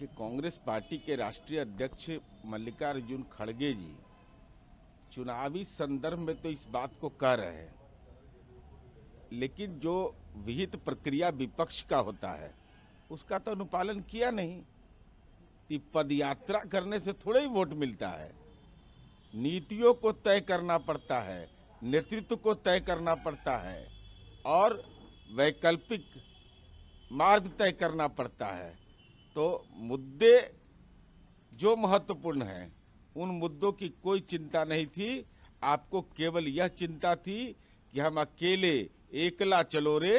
कि कांग्रेस पार्टी के राष्ट्रीय अध्यक्ष मल्लिकार्जुन खड़गे जी चुनावी संदर्भ में तो इस बात को कह रहे हैं लेकिन जो विहित प्रक्रिया विपक्ष का होता है उसका तो अनुपालन किया नहीं कि पदयात्रा करने से थोड़ा ही वोट मिलता है नीतियों को तय करना पड़ता है नेतृत्व को तय करना पड़ता है और वैकल्पिक मार्ग तय करना पड़ता है तो मुद्दे जो महत्वपूर्ण हैं उन मुद्दों की कोई चिंता नहीं थी आपको केवल यह चिंता थी कि हम अकेले एकला चलो रे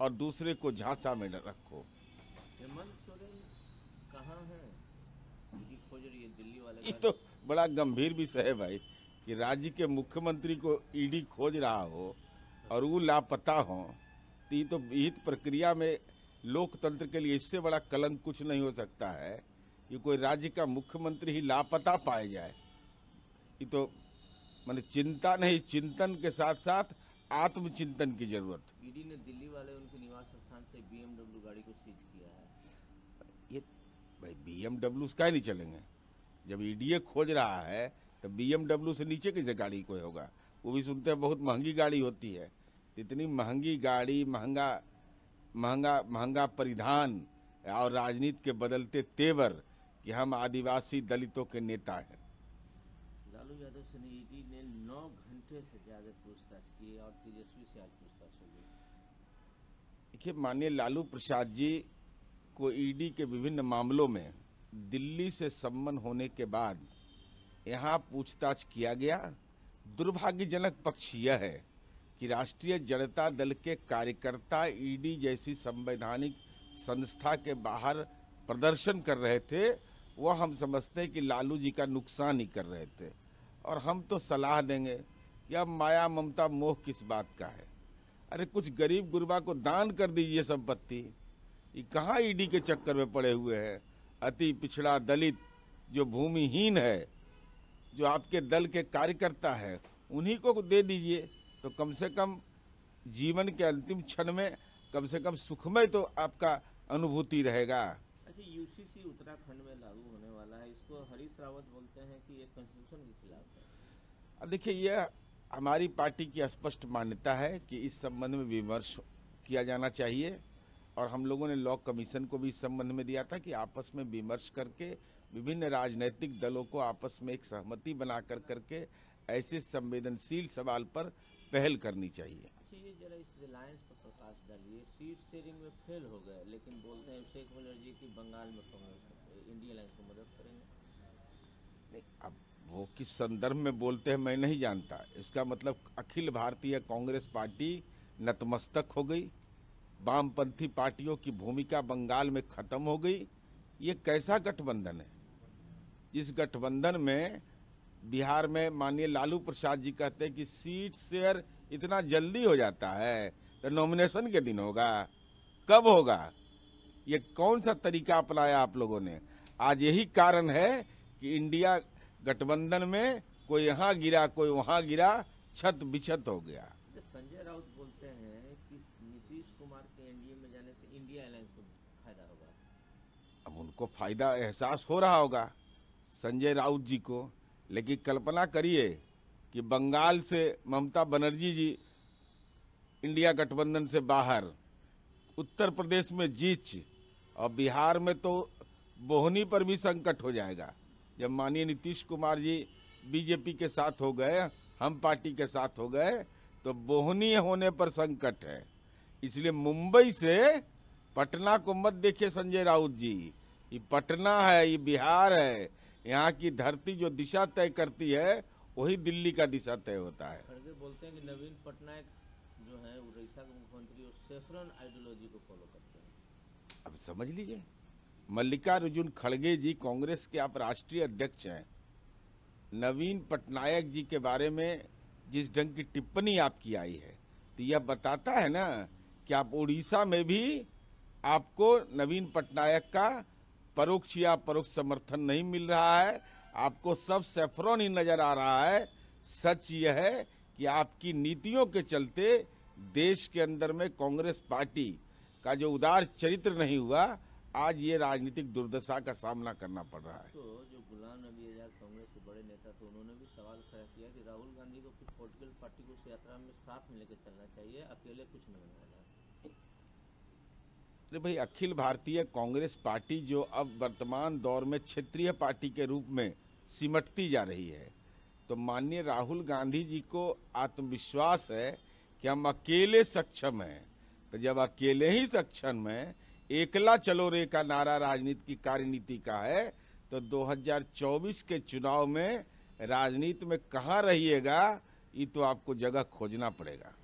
और दूसरे को झांसा में न रखो हेमंत सोरेन है ये दिल्ली वाले ये तो बड़ा गंभीर विषय है भाई कि राज्य के मुख्यमंत्री को ईडी खोज रहा हो और वो लापता हो तो ये तो विहित प्रक्रिया में लोकतंत्र के लिए इससे बड़ा कलंक कुछ नहीं हो सकता है कि कोई राज्य का मुख्यमंत्री ही लापता पाया जाए ये तो मैंने चिंता नहीं चिंतन के साथ साथ आत्मचिंतन की जरूरत ईडी ने दिल्ली वाले उनके निवास स्थान से बीएमडब्ल्यू गाड़ी को सीज किया है ये भाई बीएमडब्ल्यू एम नहीं चलेंगे जब ईडीए खोज रहा है तो बीएमडब्ल्यू से नीचे किसी गाड़ी कोई होगा वो भी सुनते हैं बहुत महंगी गाड़ी होती है इतनी महंगी गाड़ी महंगा महंगा महंगा परिधान और राजनीति के बदलते तेवर कि हम आदिवासी दलितों के नेता हैं लालू यादव से ईडी ने नौ घंटे से ज्यादा पूछताछ की और तेजस्वी से आज पूछताछ देखिए माननीय लालू प्रसाद जी को ईडी के विभिन्न मामलों में दिल्ली से सम्मन होने के बाद यहाँ पूछताछ किया गया दुर्भाग्यजनक पक्ष यह है कि राष्ट्रीय जनता दल के कार्यकर्ता ईडी जैसी संवैधानिक संस्था के बाहर प्रदर्शन कर रहे थे वह हम समझते हैं कि लालू जी का नुकसान ही कर रहे थे और हम तो सलाह देंगे कि अब माया ममता मोह किस बात का है अरे कुछ गरीब गुरबा को दान कर दीजिए संपत्ति ये कहाँ ईडी के चक्कर में पड़े हुए हैं अति पिछड़ा दलित जो भूमिहीन है जो आपके दल के कार्यकर्ता है उन्हीं को दे दीजिए तो कम से कम जीवन के अंतिम क्षण में कम से कम सुखमय तो आपका अनुभूति रहेगा अच्छा यूसीसी उत्तराखंड में लागू होने वाला है इसको हरीश रावत बोलते हैं कि ये कॉन्स्टिट्यूशन के खिलाफ है देखिए यह हमारी पार्टी की स्पष्ट मान्यता है कि इस संबंध में विमर्श किया जाना चाहिए और हम लोगों ने लॉ कमीशन को भी इस संबंध में दिया था कि आपस में विमर्श करके विभिन्न राजनीतिक दलों को आपस में एक सहमति बनाकर करके ऐसे संवेदनशील सवाल पर पहल करनी चाहिए अच्छा, जरा इस रिलायंस पर प्रकाश डालिए सीट शेयरिंग में फेल हो गए लेकिन बोलते हैं की बंगाल में इंडिया लाइन को मदद करेंगे अब वो किस संदर्भ में बोलते हैं मैं नहीं जानता इसका मतलब अखिल भारतीय कांग्रेस पार्टी नतमस्तक हो गई वामपंथी पार्टियों की भूमिका बंगाल में खत्म हो गई ये कैसा गठबंधन है इस गठबंधन में बिहार में माननीय लालू प्रसाद जी कहते हैं कि सीट शेयर इतना जल्दी हो जाता है तो नॉमिनेशन के दिन होगा कब होगा ये कौन सा तरीका अपनाया आप लोगों ने आज यही कारण है कि इंडिया गठबंधन में कोई यहाँ गिरा कोई वहाँ गिरा छत बिछत हो गया तो संजय राउत बोलते हैं कि नीतीश कुमार के एनडीए में जाने से इंडिया अलायंस को फायदा होगा अब उनको फायदा एहसास हो रहा होगा संजय राउत जी को लेकिन कल्पना करिए कि बंगाल से ममता बनर्जी जी इंडिया गठबंधन से बाहर उत्तर प्रदेश में जीत और बिहार में तो बोहनी पर भी संकट हो जाएगा जब माननीय नीतीश कुमार जी बीजेपी के साथ हो गए हम पार्टी के साथ हो गए तो बोहनी होने पर संकट है इसलिए मुंबई से पटना को मत देखिए संजय राउत जी ये पटना है ये बिहार है यहाँ की धरती जो दिशा तय करती है वही दिल्ली का दिशा तय होता है खड़गे बोलते हैं कि नवीन पटनायक जो है उड़ीसा के मुख्यमंत्री आइडियोलॉजी को फॉलो करते हैं अब समझ लीजिए मल्लिकार्जुन खड़गे जी कांग्रेस के आप राष्ट्रीय अध्यक्ष हैं नवीन पटनायक जी के बारे में जिस ढंग की टिप्पणी आपकी आई है तो यह बताता है ना कि आप उड़ीसा में भी आपको नवीन पटनायक का परोक्ष या परोक्ष समर्थन नहीं मिल रहा है आपको सब सेफ्रॉन ही नजर आ रहा है सच यह है कि आपकी नीतियों के चलते देश के अंदर में कांग्रेस पार्टी का जो उदार चरित्र नहीं हुआ आज ये राजनीतिक दुर्दशा का सामना करना पड़ रहा है तो जो गुलाम नबी आजाद कांग्रेस के बड़े नेता थे उन्होंने भी सवाल खड़ा किया कि राहुल गांधी को किस पॉलिटिकल पार्टी को यात्रा में साथ में लेकर चलना चाहिए अकेले कुछ नहीं होने अरे भाई अखिल भारतीय कांग्रेस पार्टी जो अब वर्तमान दौर में क्षेत्रीय पार्टी के रूप में सिमटती जा रही है तो माननीय राहुल गांधी जी को आत्मविश्वास है कि हम अकेले सक्षम हैं तो जब अकेले ही सक्षम हैं एकला चलो रे का नारा राजनीति की कार्यनीति का है तो 2024 के चुनाव में राजनीति में कहाँ रहिएगा ये तो आपको जगह खोजना पड़ेगा